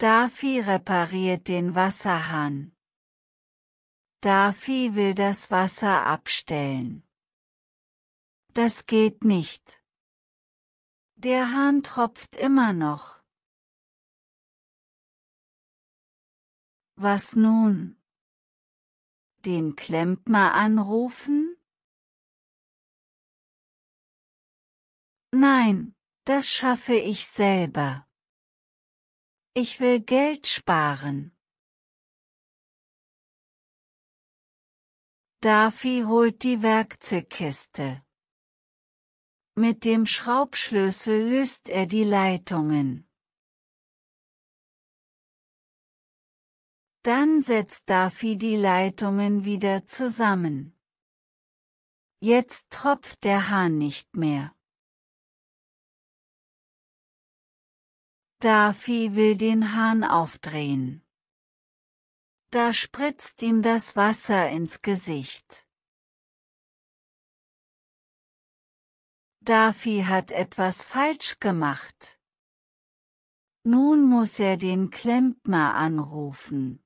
Daffy repariert den Wasserhahn. Daffy will das Wasser abstellen. Das geht nicht. Der Hahn tropft immer noch. Was nun? Den Klempner anrufen? Nein, das schaffe ich selber. Ich will Geld sparen. Darfi holt die Werkzeugkiste. Mit dem Schraubschlüssel löst er die Leitungen. Dann setzt Darfi die Leitungen wieder zusammen. Jetzt tropft der Hahn nicht mehr. Daffy will den Hahn aufdrehen. Da spritzt ihm das Wasser ins Gesicht. Daffy hat etwas falsch gemacht. Nun muss er den Klempner anrufen.